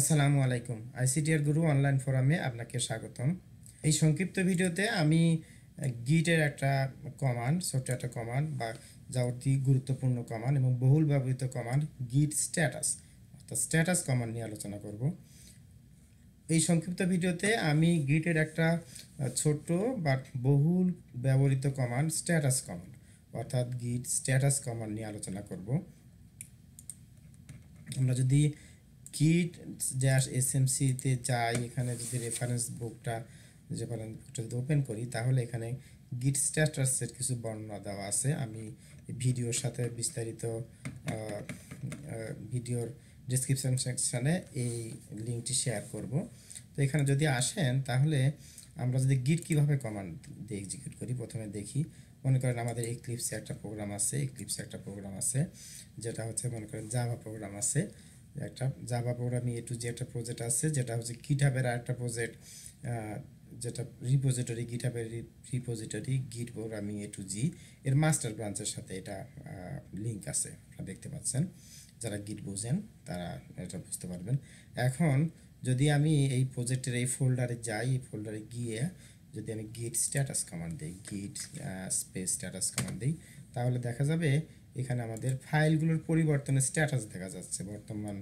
আসসালামু আলাইকুম আইসিটিআর গুরু অনলাইন ফোরামে আপনাকে স্বাগতম এই সংক্ষিপ্ত ভিডিওতে আমি গিটের একটা কমান্ড ছোট্ট একটা কমান্ড বা যা অতি গুরুত্বপূর্ণ কমান্ড এবং বহুল ব্যবহৃত কমান্ড গিট স্ট্যাটাস অর্থাৎ স্ট্যাটাস কমান্ড নিয়ে আলোচনা করব এই সংক্ষিপ্ত ভিডিওতে আমি গিটের একটা ছোট্ট বা বহুল ব্যবহৃত কমান্ড স্ট্যাটাস কমান্ড অর্থাৎ গিট স্ট্যাটাস কমান্ড নিয়ে আলোচনা করব আমরা যদি কিট ড্যাশ এসএমসিতে যাই এখানে যদি রেফারেন্স বুকটা যে বলেন যদি ওপেন করি তাহলে এখানে গিট স্ট্যাটাসের কিছু বর্ণনা দেওয়া আছে আমি ভিডিওর সাথে বিস্তারিত ভিডিওর ডিসক্রিপশান সেকশানে এই লিঙ্কটি শেয়ার করব তো এখানে যদি আসেন তাহলে আমরা যদি গিট কীভাবে কমান্ড দিয়ে এক্সিকিউট করি প্রথমে দেখি মনে করেন আমাদের ক্লিপসে একটা প্রোগ্রাম আছে এক্লিপসে একটা প্রোগ্রাম আছে যেটা হচ্ছে মনে করেন জাভা প্রোগ্রাম আছে একটা Java programming A to Z একটা প্রজেক্ট আছে যেটা হচ্ছে গিটহাবের আর একটা প্রজেক্ট যেটা রিপোজিটরি গিটহাবের repository Git programming A to Z এর মাস্টার ব্রাঞ্চের সাথে এটা লিঙ্ক আছে আপনারা দেখতে পাচ্ছেন যারা গিট বোঝেন তারা এটা বুঝতে পারবেন এখন যদি আমি এই প্রজেক্টের এই ফোল্ডারে যাই এই ফোল্ডারে গিয়ে যদি আমি গিট স্ট্যাটাস কমান্ড দিই গিট স্পেস স্ট্যাটাস কমান্ড দিই তাহলে দেখা যাবে এখানে আমাদের ফাইলগুলোর পরিবর্তনের স্ট্যাটাস দেখা যাচ্ছে বর্তমান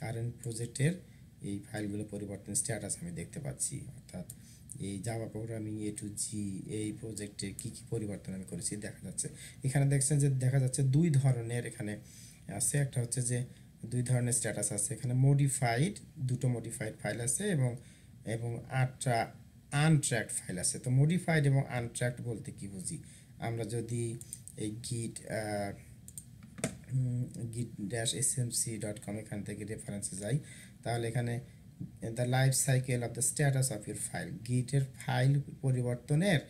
কারেন্ট প্রজেক্টের এই ফাইলগুলো পরিবর্তন স্ট্যাটাস আমি দেখতে পাচ্ছি অর্থাৎ এই Java programming A to Z এই প্রজেক্টে কী কী পরিবর্তন আমি করেছি দেখা যাচ্ছে এখানে দেখছেন যে দেখা যাচ্ছে দুই ধরনের এখানে আছে একটা হচ্ছে যে দুই ধরনের স্ট্যাটাস আছে এখানে মডিফাইড দুটো মডিফাইড ফাইল আছে এবং এবং আটটা আনট্র্যাক্ট ফাইল আছে তো মডিফাইড এবং আনট্র্যাক্ট বলতে কি বুঝি আমরা যদি এই Git Git dash S M C dot com এখান থেকে রেফারেন্সে যাই তাহলে এখানে the life cycle of the status of your file গিটের ফাইল পরিবর্তনের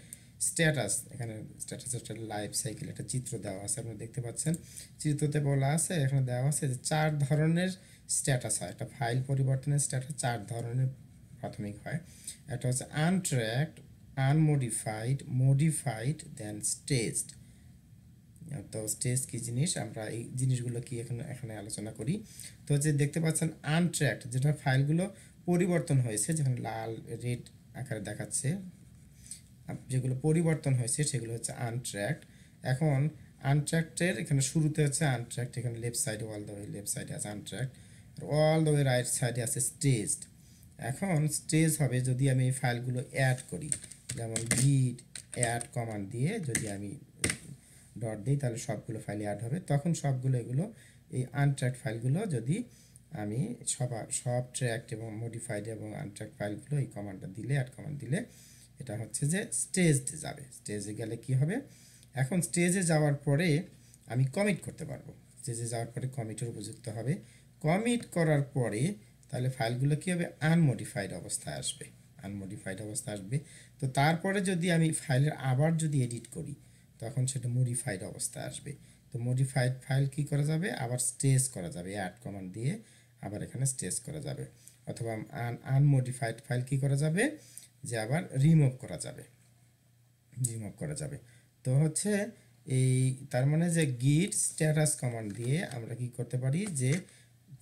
স্ট্যাটাস এখানে স্ট্যাটাস একটা লাইফ সাইকেল একটা চিত্র দেওয়া আছে আপনারা দেখতে পাচ্ছেন চিত্রতে বলা আছে এখানে দেওয়া আছে যে চার ধরনের স্ট্যাটাস হয় একটা ফাইল পরিবর্তনের স্ট্যাটাস চার ধরনের প্রাথমিক হয় একটা হচ্ছে untracked unmodified modified then staged তো স্টেজ কী জিনিস আমরা এই জিনিসগুলো কি এখন এখানে আলোচনা করি তো যে দেখতে পাচ্ছেন আনট্র্যাক্ট যেটা ফাইলগুলো পরিবর্তন হয়েছে যেখানে লাল রেড আকারে দেখাচ্ছে যেগুলো পরিবর্তন হয়েছে সেগুলো হচ্ছে আনট্র্যাক্ট এখন আনট্র্যাক্টের এখানে শুরুতে হচ্ছে আনট্র্যাক্ট এখানে লেফট সাইডে অল দ্য ওয়ে লেফট সাইডে আছে untracked all the way right সাইডে আছে স্টেজ এখন স্টেজ হবে যদি আমি এই ফাইলগুলো অ্যাড করি যেমন ভিড অ্যাড কমান্ড দিয়ে যদি আমি ডট দিই তাহলে সবগুলো ফাইলে অ্যাড হবে তখন সবগুলো এগুলো এই আনট্র্যাক ফাইলগুলো যদি আমি সব সব ট্র্যাক্ট এবং মডিফাইড এবং আনট্র্যাক ফাইলগুলো এই কমান্ডটা দিলে অ্যাড কমান্ড দিলে এটা হচ্ছে যে স্টেজড যাবে স্টেজে গেলে কি হবে এখন স্টেজে যাওয়ার পরে আমি কমিট করতে পারবো স্টেজে যাওয়ার পরে কমিটের উপযুক্ত হবে কমিট করার পরে তাহলে ফাইলগুলো কী হবে আনমডিফাইড অবস্থায় আসবে আনমডিফাইড অবস্থা আসবে তো তারপরে যদি আমি ফাইলের আবার যদি এডিট করি তখন সেটা মডিফাইড অবস্থায় আসবে তো মডিফাইড ফাইল কি করা যাবে আবার স্টেজ করা যাবে অ্যাড কমান্ড দিয়ে আবার এখানে স্টেজ করা যাবে অথবা আন আনমডিফাইড ফাইল কি করা যাবে যে আবার রিমুভ করা যাবে রিমুভ করা যাবে তো হচ্ছে এই তার মানে যে গিট স্ট্যাটাস কমান্ড দিয়ে আমরা কি করতে পারি যে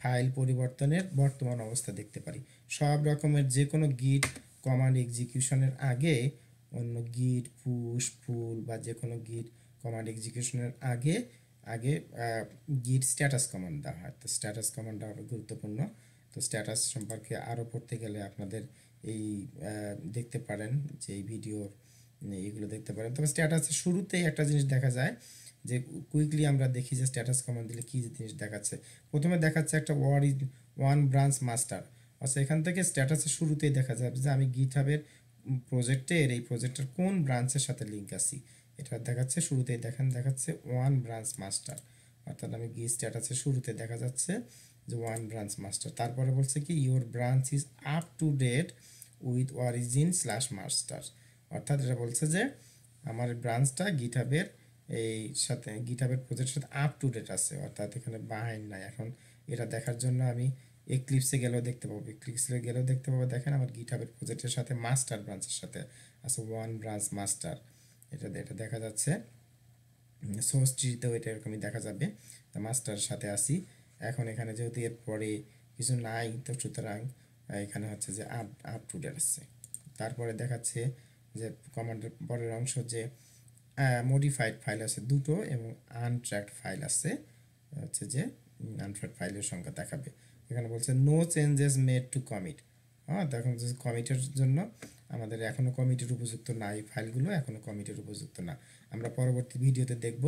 ফাইল পরিবর্তনের বর্তমান অবস্থা দেখতে পারি সব রকমের যে কোনো গিট কমান্ড এক্সিকিউশনের আগে অন্য গিট পুশ পুল বা যে কোনো গিট কমান্ড এক্সিকিউশনের আগে আগে গিট স্ট্যাটাস কমান্ড দেওয়া হয় তো স্ট্যাটাস কমান্ডটা আরও গুরুত্বপূর্ণ তো স্ট্যাটাস সম্পর্কে আরও পড়তে গেলে আপনাদের এই দেখতে পারেন যে এই ভিডিও এইগুলো দেখতে পারেন তবে স্ট্যাটাসের শুরুতেই একটা জিনিস দেখা যায় যে কুইকলি আমরা দেখি যে স্ট্যাটাস কমান্ড দিলে কী জিনিস দেখাচ্ছে প্রথমে দেখাচ্ছে একটা war is one branch master অর্থাৎ এখান থেকে স্ট্যাটাসের শুরুতেই দেখা যাবে যে আমি গিট হাবের প্রজেক্টের এই প্রজেক্টের কোন ব্রাঞ্চের সাথে লিঙ্ক আছি এটা দেখাচ্ছে শুরুতে দেখেন দেখাচ্ছে ওয়ান ব্রাঞ্চ মাস্টার অর্থাৎ আমি গিয়ে স্ট্যাটাসে শুরুতে দেখা যাচ্ছে যে ওয়ান ব্রাঞ্চ মাস্টার তারপরে বলছে কি your branch is up to date with origin slash master অর্থাৎ এটা বলছে যে আমার ব্রাঞ্চটা গিটাবের এই সাথে গিটাবের প্রজেক্টের সাথে আপ টু ডেট আছে অর্থাৎ এখানে বাহাইন নাই এখন এটা দেখার জন্য আমি এক্লিপসে গেলেও দেখতে পাবো এক্লিপসে গেলেও দেখতে পাবো দেখেন আমার গিট হাবের প্রজেক্টের সাথে মাস্টার ব্রাঞ্চের সাথে আছে ওয়ান ব্রাঞ্চ মাস্টার এটা এটা দেখা যাচ্ছে সোর্স ট্রিতেও এটা এরকমই দেখা যাবে তা মাস্টার সাথে আসি এখন এখানে যেহেতু এরপরে কিছু নাই তো সুতরাং এখানে হচ্ছে যে আপ আপ টু ডেট আসছে তারপরে দেখাচ্ছে যে কমান্ডের পরের অংশ যে মডিফাইড ফাইল আছে দুটো এবং আনট্র্যাক্ট ফাইল আছে হচ্ছে যে আনট্র্যাক্ট ফাইলের সংখ্যা দেখাবে এখানে বলছে no changes made to commit হ্যাঁ তখন কমিটের জন্য আমাদের এখনও কমিটির উপযুক্ত না এই ফাইলগুলো এখনও কমিটির উপযুক্ত না আমরা পরবর্তী ভিডিওতে দেখব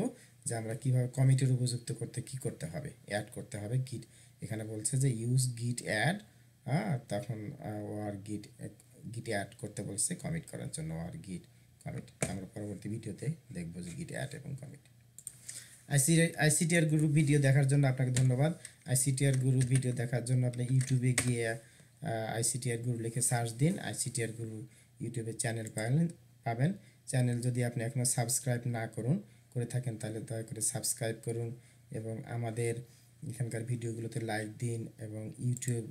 যে আমরা কীভাবে কমিটির উপযুক্ত করতে কি করতে হবে অ্যাড করতে হবে গিট এখানে বলছে যে ইউজ গিট অ্যাড হ্যাঁ তখন ওয়ার গিট গিট অ্যাড করতে বলছে কমিট করার জন্য ওয়ার গিট কমিট আমরা পরবর্তী ভিডিওতে দেখব যে গিট অ্যাড এবং কমিট আইসি আইসিটিআর গুরু ভিডিও দেখার জন্য আপনাকে ধন্যবাদ আইসিটিআর গুরু ভিডিও দেখার জন্য আপনি ইউটিউবে গিয়ে আইসিটিআর গুরু লিখে সার্চ দিন আইসিটিআর গুরু ইউটিউবে চ্যানেল পাবেন পাবেন চ্যানেল যদি আপনি এখনও সাবস্ক্রাইব না করুন করে থাকেন তাহলে দয়া করে সাবস্ক্রাইব করুন এবং আমাদের এখানকার ভিডিওগুলোতে লাইক দিন এবং ইউটিউব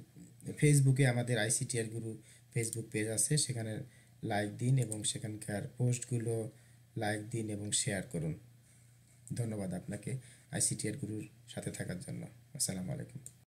ফেসবুকে আমাদের আইসিটিআর গুরু ফেসবুক পেজ আছে সেখানে লাইক দিন এবং সেখানকার পোস্টগুলো লাইক দিন এবং শেয়ার করুন ধন্যবাদ আপনাকে আইসিটিআর গুরুর সাথে থাকার জন্য আসসালামু আলাইকুম